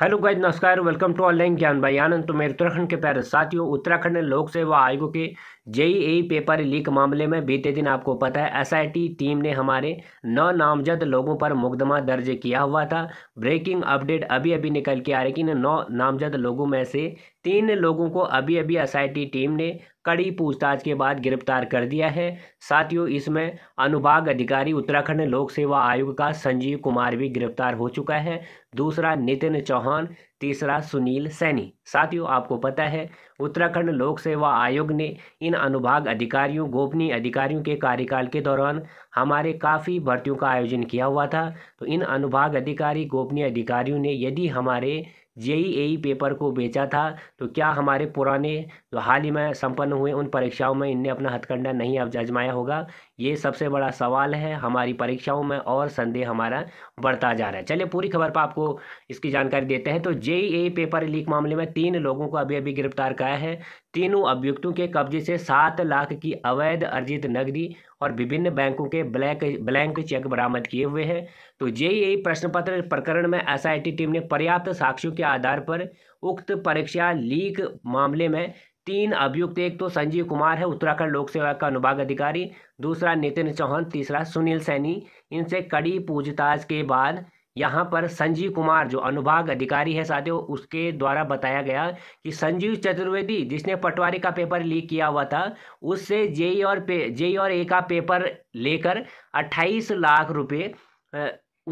hello guys नमस्कार welcome to online Gyan भाई आनंद तो मेरे उत्तराखंड के प्यारे साथियों उत्तराखंड लोक सेवा आयोग के जेई ए पेपर लीक मामले में बीते दिन आपको पता है एसआईटी टीम ने हमारे नौ नामजद लोगों पर मुकदमा दर्ज किया हुआ था ब्रेकिंग अपडेट अभी अभी निकल के आ रही कि नौ नामजद लोगों में से तीन लोगों को अभी अभी एस टीम ने कड़ी पूछताछ के बाद गिरफ्तार कर दिया है साथियों इसमें अनुभाग अधिकारी उत्तराखंड लोक सेवा आयोग का संजीव कुमार भी गिरफ्तार हो चुका है दूसरा नितिन चौहान तीसरा सुनील सैनी साथियों आपको पता है उत्तराखंड लोक सेवा आयोग ने इन अनुभाग अधिकारियों गोपनीय अधिकारियों के कार्यकाल के दौरान हमारे काफ़ी भर्तियों का आयोजन किया हुआ था तो इन अनुभाग अधिकारी गोपनीय अधिकारियों ने यदि हमारे ए पेपर को बेचा था तो क्या हमारे पुराने जो हाल ही में संपन्न हुए उन परीक्षाओं में इनने अपना हथकंडा नहीं अब जजमाया होगा ये सबसे बड़ा सवाल है हमारी परीक्षाओं में और संदेह हमारा बढ़ता जा रहा है चलिए पूरी खबर पर आपको इसकी जानकारी देते हैं तो ए पेपर लीक मामले में तीन लोगों को अभी अभी गिरफ्तार कर लगाया है तीनों अभियुक्तों के कब्जे से सात लाख की अवैध अर्जित नगदी और विभिन्न बैंकों के ब्लैक ब्लैंक चेक बरामद किए हुए हैं तो जेईई प्रश्न पत्र प्रकरण में एसआईटी टीम ने पर्याप्त साक्ष्यों के आधार पर उक्त परीक्षा लीक मामले में तीन अभियुक्त एक तो संजीव कुमार है उत्तराखंड लोक सेवा का अनुभाग अधिकारी दूसरा नितिन चौहान तीसरा सुनील सैनी इनसे कड़ी पूछताछ के बाद यहाँ पर संजीव कुमार जो अनुभाग अधिकारी है साथियों उसके द्वारा बताया गया कि संजीव चतुर्वेदी जिसने पटवारी का पेपर लीक किया हुआ था उससे जेई और पे जेई और ए का पेपर लेकर 28 लाख रुपए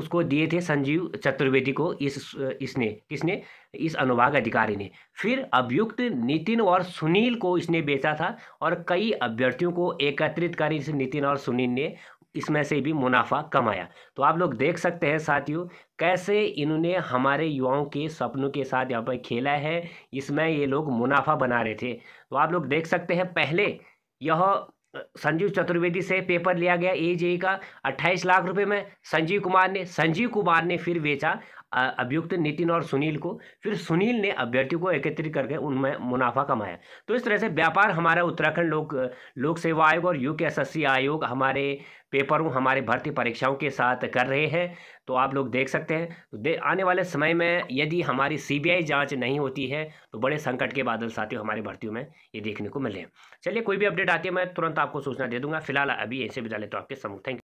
उसको दिए थे संजीव चतुर्वेदी को इस इसने किसने इस अनुभाग अधिकारी ने फिर अभियुक्त नितिन और सुनील को इसने बेचा था और कई अभ्यर्थियों को एकत्रित कर इस नितिन और सुनील ने इसमें से भी मुनाफा कमाया तो आप लोग देख सकते हैं साथियों कैसे इन्होंने हमारे युवाओं के सपनों के साथ यहाँ पर खेला है इसमें ये लोग मुनाफा बना रहे थे तो आप लोग देख सकते हैं पहले यह संजीव चतुर्वेदी से पेपर लिया गया ए का 28 लाख रुपए में संजीव कुमार ने संजीव कुमार ने फिर बेचा अभियुक्त नितिन और सुनील को फिर सुनील ने अभ्यर्थियों को एकत्रित करके उनमें मुनाफा कमाया तो इस तरह से व्यापार हमारा उत्तराखंड लोक लोक सेवा आयोग और यू के एस आयोग हमारे पेपरों हमारे भर्ती परीक्षाओं के साथ कर रहे हैं तो आप लोग देख सकते हैं तो दे, आने वाले समय में यदि हमारी सीबीआई जांच नहीं होती है तो बड़े संकट के बादल साथियों हमारे भर्तियों में ये देखने को मिले हैं चलिए कोई भी अपडेट आती है मैं तुरंत आपको सूचना दे दूंगा फिलहाल अभी ऐसे विदा लेता तो हूँ आपके समूह थैंक